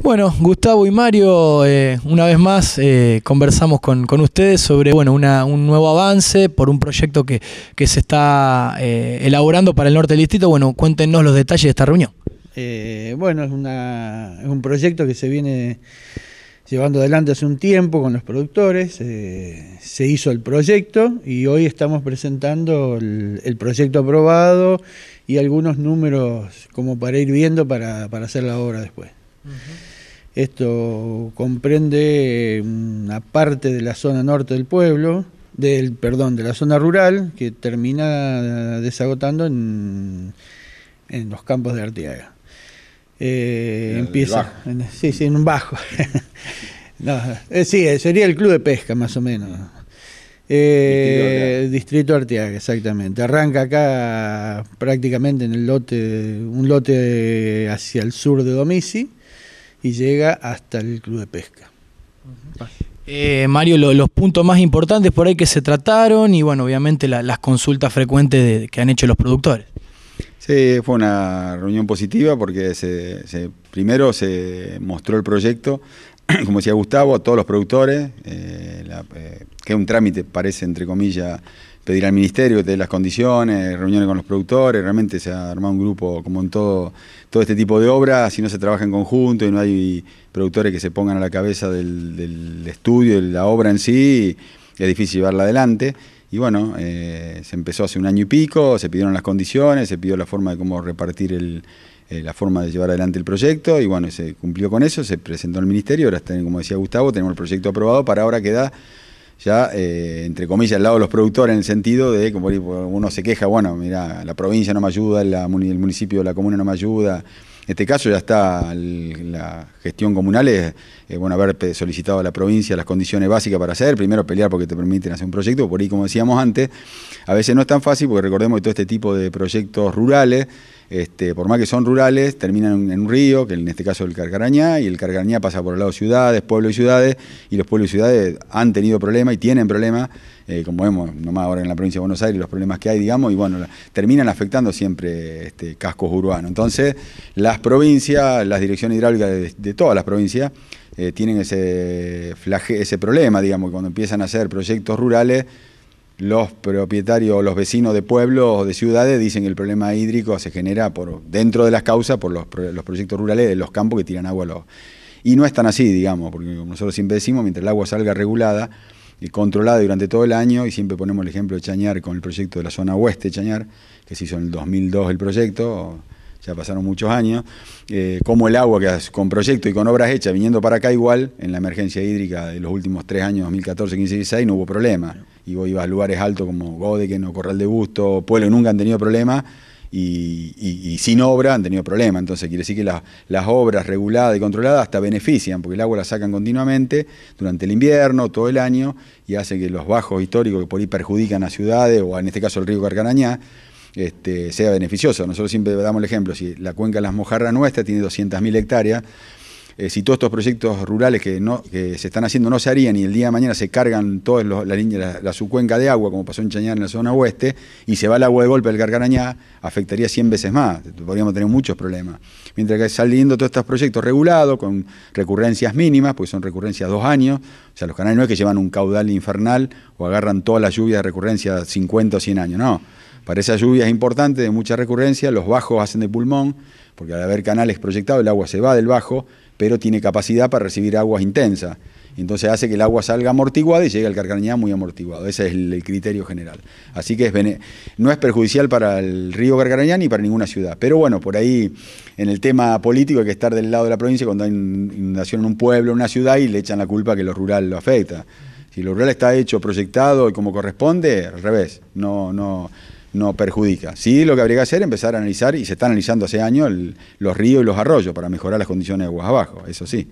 Bueno, Gustavo y Mario, eh, una vez más eh, conversamos con, ustedes sobre bueno, un nuevo avance por un proyecto que, se está eh, elaborando para el norte del distrito. Bueno, cuéntenos los detalles de esta reunión. bueno, es, es, un proyecto que se viene llevando adelante hace un tiempo con los productores. se hizo el proyecto y hoy estamos presentando el, el, proyecto aprobado y algunos números como para ir viendo para, para hacer la obra después. Esto comprende eh, una parte de la zona norte del pueblo, del perdón, de la zona rural, que termina desagotando en, en los campos de Artiaga. Eh, empieza en, sí, en un bajo. Eh, sí, sería el club de pesca más o menos. Eh, Distrito Arteaga, exactamente. Arranca acá prácticamente en el lote, un lote hacia el sur de Domici y llega hasta el Club de Pesca. Eh, Mario, los puntos más importantes por ahí que se trataron y bueno, obviamente las consultas frecuentes que han hecho los productores. Sí, fue una reunión positiva porque se, primero se mostró el proyecto, como decía Gustavo, a todos los productores, eh, eh, que es un trámite, parece, entre comillas, pedir al ministerio que te las condiciones, reuniones con los productores, realmente se ha armado un grupo como en todo, todo este tipo de obras, si no se trabaja en conjunto y no hay productores que se pongan a la cabeza del, estudio, de la obra en sí, es difícil llevarla adelante. Y bueno, eh, se empezó hace un año y pico, se pidieron las condiciones, se pidió la forma de cómo repartir el, eh, la forma de llevar adelante el proyecto y bueno, se cumplió con eso, se presentó al ministerio, ahora está, como decía Gustavo, tenemos el proyecto aprobado, para ahora queda ya, eh, entre comillas, al lado de los productores, en el sentido de que uno se queja, bueno, mira, la provincia no me ayuda, el municipio, la comuna no me ayuda. En este caso ya está la gestión comunal, es eh, bueno, haber solicitado a la provincia las condiciones básicas para hacer, primero pelear porque te permiten hacer un proyecto, por ahí como decíamos antes, a veces no es tan fácil porque recordemos que todo este tipo de proyectos rurales este, por más que son rurales, terminan en un río, que en este caso es el Carcarañá, y el Carcarañá pasa por el lado ciudades, pueblos y ciudades, y los pueblos y ciudades han tenido problemas y tienen problemas, eh, como vemos nomás ahora en la provincia de Buenos Aires, los problemas que hay, digamos, y bueno, terminan afectando siempre este, cascos urbanos. Entonces, las provincias, las direcciones hidráulicas de, todas las provincias, eh, tienen ese, ese problema, digamos, cuando empiezan a hacer proyectos rurales, los propietarios o los vecinos de pueblos o de ciudades dicen que el problema hídrico se genera por dentro de las causas por los, los proyectos rurales de los campos que tiran agua a los... Y no es tan así, digamos, porque nosotros siempre decimos, mientras el agua salga regulada y controlada durante todo el año, y siempre ponemos el ejemplo de Chañar con el proyecto de la zona oeste de Chañar, que se hizo en el 2002 el proyecto, ya pasaron muchos años, eh, como el agua que con proyectos y con obras hechas, viniendo para acá igual, en la emergencia hídrica de los últimos tres años, 2014, 15 y 16, no hubo problema. Y vos ibas a lugares altos como Godeken o Corral de Busto, Pueblo, nunca han tenido problema. Y, sin obra han tenido problema. Entonces quiere decir que las obras reguladas y controladas hasta benefician, porque el agua la sacan continuamente durante el invierno, todo el año, y hace que los bajos históricos que por ahí perjudican a ciudades, o en este caso el río Carcarañá, este, sea beneficioso. Nosotros siempre damos el ejemplo, si la cuenca Las Mojarras nuestra tiene 200.000 hectáreas, eh, si todos estos proyectos rurales que, se están haciendo no se harían y el día de mañana se cargan toda la, la, la, subcuenca de agua, como pasó en Chañar en la zona oeste, y se va el agua de golpe del Gargarañá, afectaría 100 veces más, podríamos tener muchos problemas. Mientras que saliendo todos estos proyectos regulados, con recurrencias mínimas, pues son recurrencias dos años, o sea, los canales no es que llevan un caudal infernal o agarran toda la lluvia de recurrencia 50 o 100 años, no para esas lluvias importantes de mucha recurrencia, los bajos hacen de pulmón, porque al haber canales proyectados el agua se va del bajo, pero tiene capacidad para recibir aguas intensas. Entonces hace que el agua salga amortiguada y llegue al Carcañá muy amortiguado. Ese es el, criterio general. Así que no es perjudicial para el río Carcarañá ni para ninguna ciudad. Pero bueno, por ahí en el tema político hay que estar del lado de la provincia cuando hay inundación en un pueblo, en una ciudad y le echan la culpa que lo rural lo afecta. Si lo rural está hecho, proyectado y como corresponde, al revés. No, no, no perjudica. Sí, lo que habría que hacer es empezar a analizar, y se están analizando hace años, los ríos y los arroyos para mejorar las condiciones de aguas abajo, eso sí.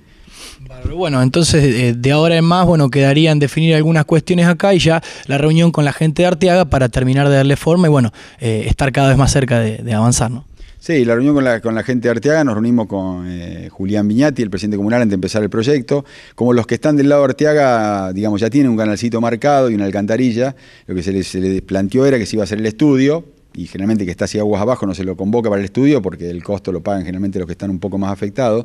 Bueno, entonces eh, de ahora en más, bueno, quedarían definir algunas cuestiones acá y ya la reunión con la gente de Arteaga para terminar de darle forma y bueno, eh, estar cada vez más cerca de, de avanzar, ¿no? Sí, la reunión con la, gente de Arteaga nos reunimos con eh, Julián Viñati, el presidente comunal, antes de empezar el proyecto. Como los que están del lado de Arteaga, digamos, ya tienen un canalcito marcado y una alcantarilla, lo que se les, planteó era que se iba a hacer el estudio, y generalmente que está hacia aguas abajo no se lo convoca para el estudio porque el costo lo pagan generalmente los que están un poco más afectados.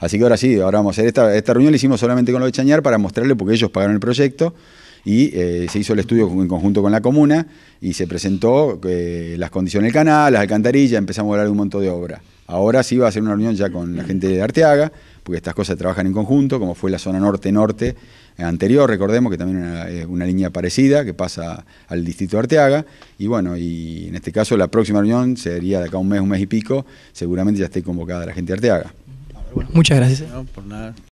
Así que ahora sí, ahora vamos a hacer esta, esta reunión, la hicimos solamente con lo de Chañar para mostrarle porque ellos pagaron el proyecto y eh, se hizo el estudio en conjunto con la comuna y se presentó eh, las condiciones del canal, las alcantarillas, empezamos a hablar de un montón de obras. Ahora sí va a ser una reunión ya con la gente de Arteaga, porque estas cosas trabajan en conjunto, como fue la zona norte-norte anterior, recordemos que también es eh, una línea parecida que pasa al distrito de Arteaga. Y bueno, y en este caso la próxima reunión sería de acá un mes, un mes y pico, seguramente ya esté convocada la gente de Arteaga. muchas gracias.